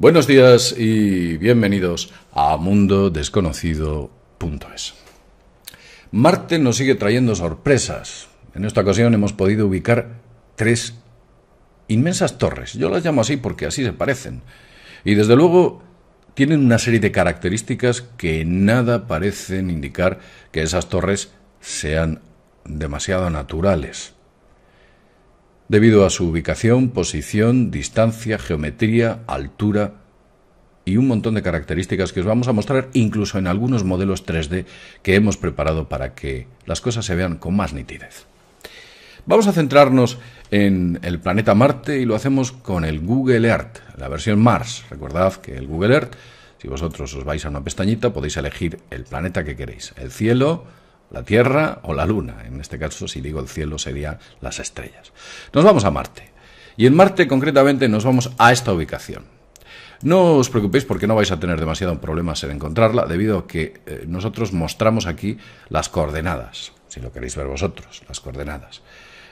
Buenos días y bienvenidos a mundodesconocido.es. Marte nos sigue trayendo sorpresas. En esta ocasión hemos podido ubicar tres inmensas torres. Yo las llamo así porque así se parecen. Y desde luego tienen una serie de características que nada parecen indicar que esas torres sean demasiado naturales debido a su ubicación, posición, distancia, geometría, altura y un montón de características que os vamos a mostrar incluso en algunos modelos 3D que hemos preparado para que las cosas se vean con más nitidez. Vamos a centrarnos en el planeta Marte y lo hacemos con el Google Earth, la versión Mars. Recordad que el Google Earth, si vosotros os vais a una pestañita, podéis elegir el planeta que queréis, el cielo, la Tierra o la Luna. En este caso, si digo el cielo, serían las estrellas. Nos vamos a Marte. Y en Marte, concretamente, nos vamos a esta ubicación. No os preocupéis porque no vais a tener demasiado problemas en encontrarla, debido a que eh, nosotros mostramos aquí las coordenadas, si lo queréis ver vosotros, las coordenadas.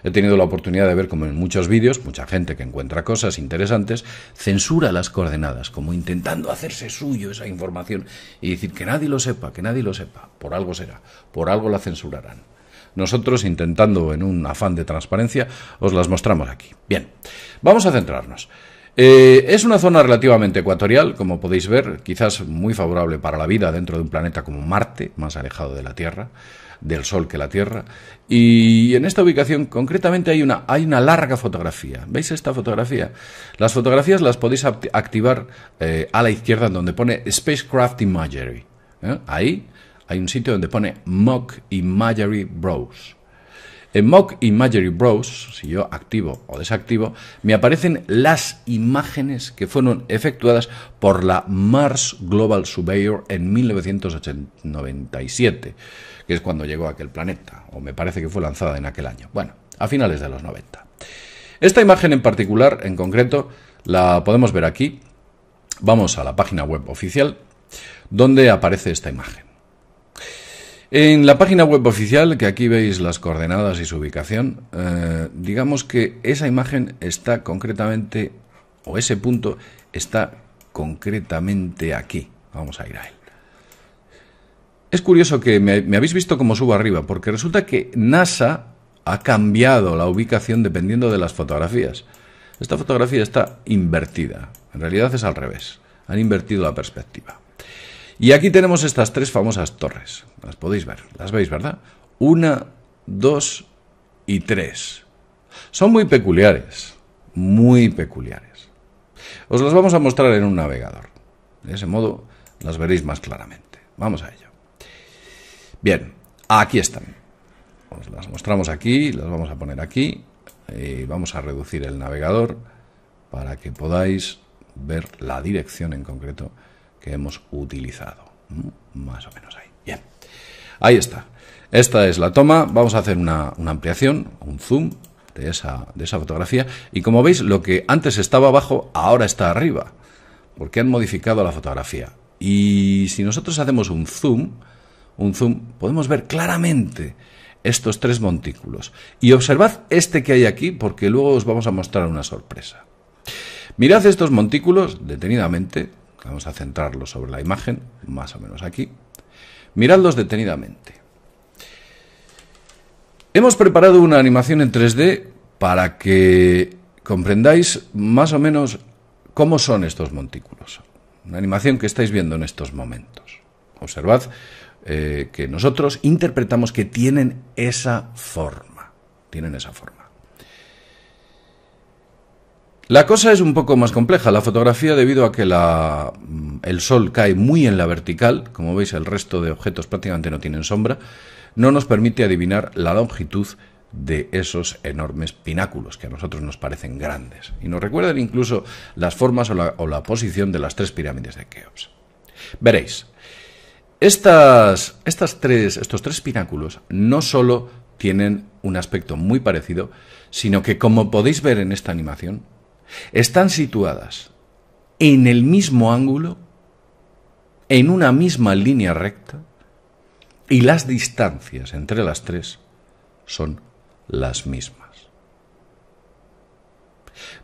He tenido la oportunidad de ver como en muchos vídeos, mucha gente que encuentra cosas interesantes, censura las coordenadas, como intentando hacerse suyo esa información y decir que nadie lo sepa, que nadie lo sepa. Por algo será, por algo la censurarán. Nosotros, intentando en un afán de transparencia, os las mostramos aquí. Bien, vamos a centrarnos. Eh, es una zona relativamente ecuatorial, como podéis ver, quizás muy favorable para la vida dentro de un planeta como Marte, más alejado de la Tierra del Sol que la Tierra. Y en esta ubicación concretamente hay una, hay una larga fotografía. ¿Veis esta fotografía? Las fotografías las podéis activar eh, a la izquierda donde pone Spacecraft Imagery. ¿eh? Ahí hay un sitio donde pone Mock Imagery Browse. En Mock Imagery Browse, si yo activo o desactivo, me aparecen las imágenes que fueron efectuadas por la Mars Global Surveyor en 1997, que es cuando llegó a aquel planeta, o me parece que fue lanzada en aquel año. Bueno, a finales de los 90. Esta imagen en particular, en concreto, la podemos ver aquí. Vamos a la página web oficial, donde aparece esta imagen. En la página web oficial, que aquí veis las coordenadas y su ubicación, eh, digamos que esa imagen está concretamente, o ese punto está concretamente aquí. Vamos a ir a él. Es curioso que me, me habéis visto como subo arriba, porque resulta que NASA ha cambiado la ubicación dependiendo de las fotografías. Esta fotografía está invertida, en realidad es al revés, han invertido la perspectiva. Y aquí tenemos estas tres famosas torres. Las podéis ver, las veis, ¿verdad? Una, dos y tres. Son muy peculiares, muy peculiares. Os las vamos a mostrar en un navegador. De ese modo las veréis más claramente. Vamos a ello. Bien, aquí están. Os las mostramos aquí, las vamos a poner aquí. Y vamos a reducir el navegador para que podáis ver la dirección en concreto que hemos utilizado. Mm, más o menos ahí. Bien. Ahí está. Esta es la toma. Vamos a hacer una, ampliación, un zoom de esa, de esa fotografía. Y como veis, lo que antes estaba abajo, ahora está arriba. Porque han modificado la fotografía. Y si nosotros hacemos un zoom, un zoom, podemos ver claramente estos tres montículos. Y observad este que hay aquí, porque luego os vamos a mostrar una sorpresa. Mirad estos montículos detenidamente, Vamos a centrarlo sobre la imagen, más o menos aquí. Miradlos detenidamente. Hemos preparado una animación en 3D para que comprendáis más o menos cómo son estos montículos. Una animación que estáis viendo en estos momentos. Observad eh, que nosotros interpretamos que tienen esa forma. Tienen esa forma. La cosa es un poco más compleja. La fotografía, debido a que mm, el sol cae muy en la vertical, como veis, el resto de objetos prácticamente no tienen sombra, no nos permite adivinar la longitud de esos enormes pináculos que a nosotros nos parecen grandes. Y nos recuerdan incluso las formas o la, posición de las tres pirámides de Keops. Veréis, estas, estas tres, estos tres pináculos no solo tienen un aspecto muy parecido, sino que como podéis ver en esta animación, están situadas en el mismo ángulo, en una misma línea recta, y las distancias entre las tres son las mismas.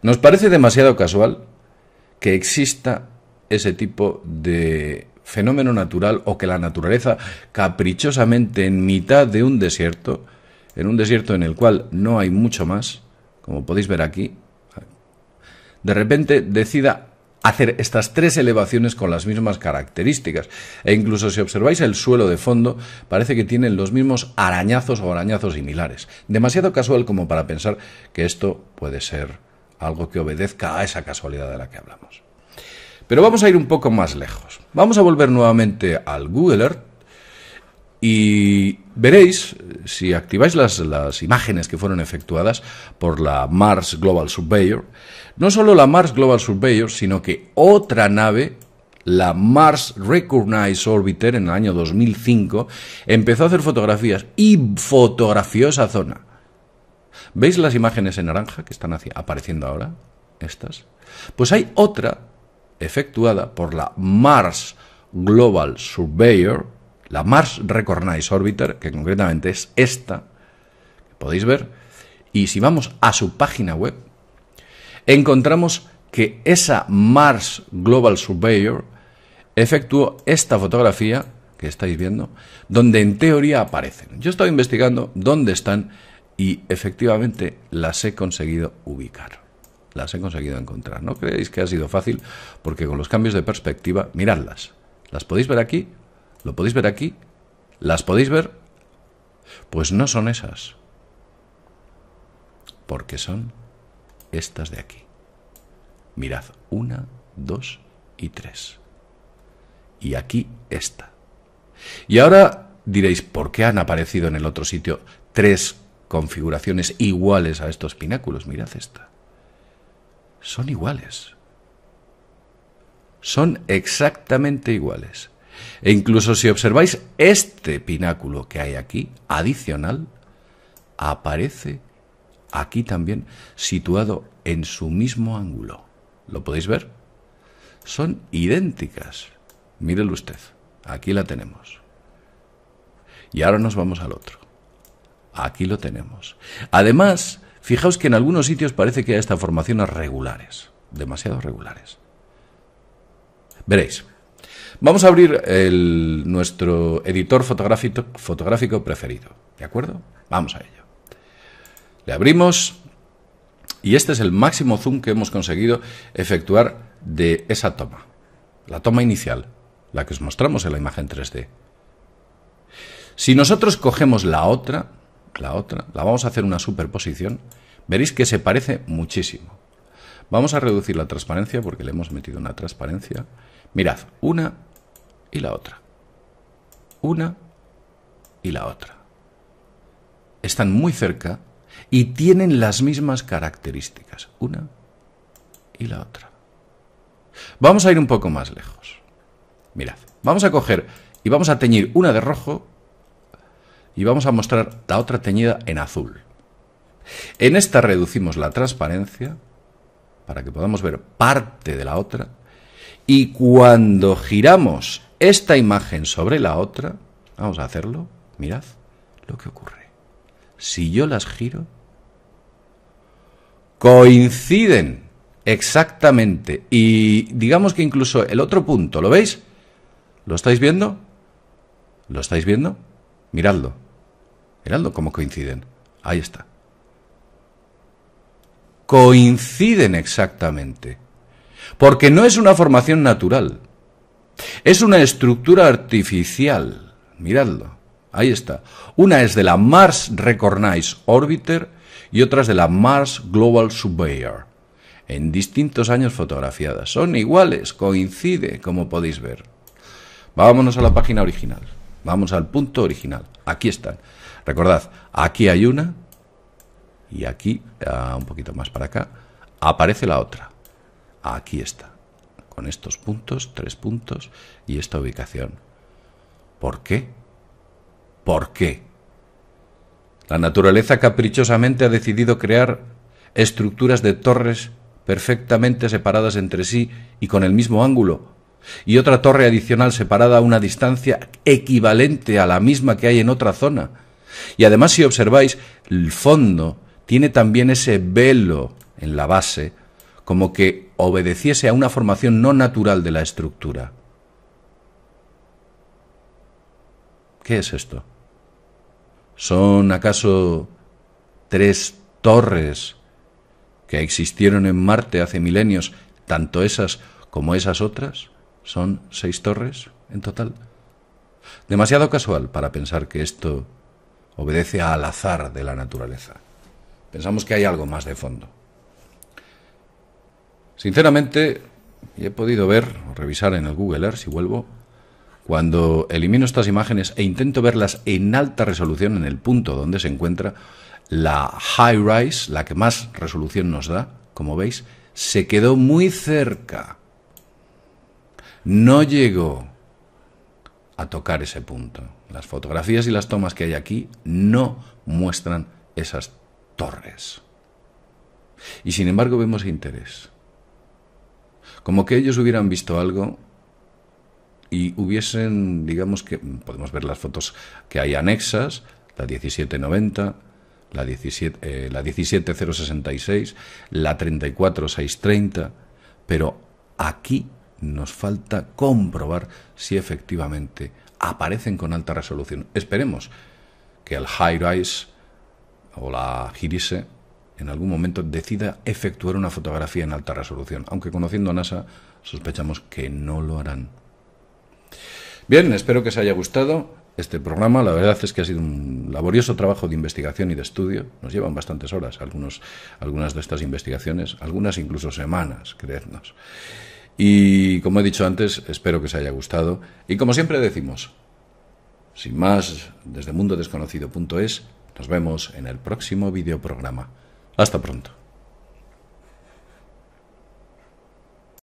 Nos parece demasiado casual que exista ese tipo de fenómeno natural o que la naturaleza caprichosamente en mitad de un desierto, en un desierto en el cual no hay mucho más, como podéis ver aquí, de repente decida hacer estas tres elevaciones con las mismas características. E incluso si observáis el suelo de fondo, parece que tienen los mismos arañazos o arañazos similares. Demasiado casual como para pensar que esto puede ser algo que obedezca a esa casualidad de la que hablamos. Pero vamos a ir un poco más lejos. Vamos a volver nuevamente al Google Earth y veréis, si activáis las, imágenes que fueron efectuadas por la Mars Global Surveyor, no solo la Mars Global Surveyor, sino que otra nave, la Mars Recognize Orbiter, en el año 2005, empezó a hacer fotografías y fotografió esa zona. ¿Veis las imágenes en naranja que están apareciendo ahora? Estas. Pues hay otra efectuada por la Mars Global Surveyor, la Mars Recognize Orbiter, que concretamente es esta, que podéis ver, y si vamos a su página web, encontramos que esa Mars Global Surveyor efectuó esta fotografía que estáis viendo, donde en teoría aparecen. Yo he estado investigando dónde están y efectivamente las he conseguido ubicar. Las he conseguido encontrar. No creéis que ha sido fácil, porque con los cambios de perspectiva, miradlas. Las podéis ver aquí ¿Lo podéis ver aquí? ¿Las podéis ver? Pues no son esas. Porque son estas de aquí. Mirad, una, dos y tres. Y aquí esta. Y ahora diréis, ¿por qué han aparecido en el otro sitio tres configuraciones iguales a estos pináculos? Mirad esta. Son iguales. Son exactamente iguales. E incluso si observáis este pináculo que hay aquí, adicional, aparece aquí también, situado en su mismo ángulo. ¿Lo podéis ver? Son idénticas. Mírelo usted. Aquí la tenemos. Y ahora nos vamos al otro. Aquí lo tenemos. Además, fijaos que en algunos sitios parece que hay formación formaciones regulares. Demasiado regulares. Veréis. Vamos a abrir nuestro editor fotográfico, fotográfico preferido, ¿de acuerdo? Vamos a ello. Le abrimos y este es el máximo zoom que hemos conseguido efectuar de esa toma, la toma inicial, la que os mostramos en la imagen 3D. Si nosotros cogemos la otra, la otra, la vamos a hacer una superposición, veréis que se parece muchísimo. Vamos a reducir la transparencia porque le hemos metido una transparencia. Mirad, una y la otra. Una y la otra. Están muy cerca y tienen las mismas características. Una y la otra. Vamos a ir un poco más lejos. Mirad, vamos a coger y vamos a teñir una de rojo y vamos a mostrar la otra teñida en azul. En esta reducimos la transparencia para que podamos ver parte de la otra, y cuando giramos esta imagen sobre la otra, vamos a hacerlo, mirad lo que ocurre. Si yo las giro, coinciden exactamente, y digamos que incluso el otro punto, ¿lo veis? ¿Lo estáis viendo? ¿Lo estáis viendo? Miradlo. Miradlo cómo coinciden. Ahí está coinciden exactamente. Porque no es una formación natural, es una estructura artificial. Miradlo, ahí está. Una es de la Mars Reconnaissance Orbiter y otra es de la Mars Global Surveyor. En distintos años fotografiadas. Son iguales, coincide, como podéis ver. Vámonos a la página original. Vamos al punto original. Aquí están. Recordad, aquí hay una, y aquí, ah, un poquito más para acá, aparece la otra. Aquí está, con estos puntos, tres puntos y esta ubicación. ¿Por qué? ¿Por qué? La naturaleza caprichosamente ha decidido crear estructuras de torres perfectamente separadas entre sí y con el mismo ángulo, y otra torre adicional separada a una distancia equivalente a la misma que hay en otra zona. Y además, si observáis, el fondo tiene también ese velo en la base, como que obedeciese a una formación no natural de la estructura. ¿Qué es esto? ¿Son acaso tres torres que existieron en Marte hace milenios, tanto esas como esas otras? ¿Son seis torres en total? Demasiado casual para pensar que esto obedece al azar de la naturaleza. Pensamos que hay algo más de fondo. Sinceramente, he podido ver revisar en el Google Earth si vuelvo, cuando elimino estas imágenes e intento verlas en alta resolución en el punto donde se encuentra, la high rise, la que más resolución nos da, como veis, se quedó muy cerca. No llegó a tocar ese punto. Las fotografías y las tomas que hay aquí no muestran esas Torres. Y sin embargo vemos interés. Como que ellos hubieran visto algo y hubiesen, digamos que, podemos ver las fotos que hay anexas, la 1790, la, 17, eh, la 17066, la 34630, pero aquí nos falta comprobar si efectivamente aparecen con alta resolución. Esperemos que el high rise o la Girise en algún momento decida efectuar una fotografía en alta resolución, aunque conociendo a NASA sospechamos que no lo harán. Bien, espero que os haya gustado este programa. La verdad es que ha sido un laborioso trabajo de investigación y de estudio. Nos llevan bastantes horas algunas de estas investigaciones, algunas incluso semanas, creednos. Y como he dicho antes, espero que os haya gustado. Y como siempre decimos, sin más, desde mundodesconocido.es, nos vemos en el próximo videoprograma. Hasta pronto.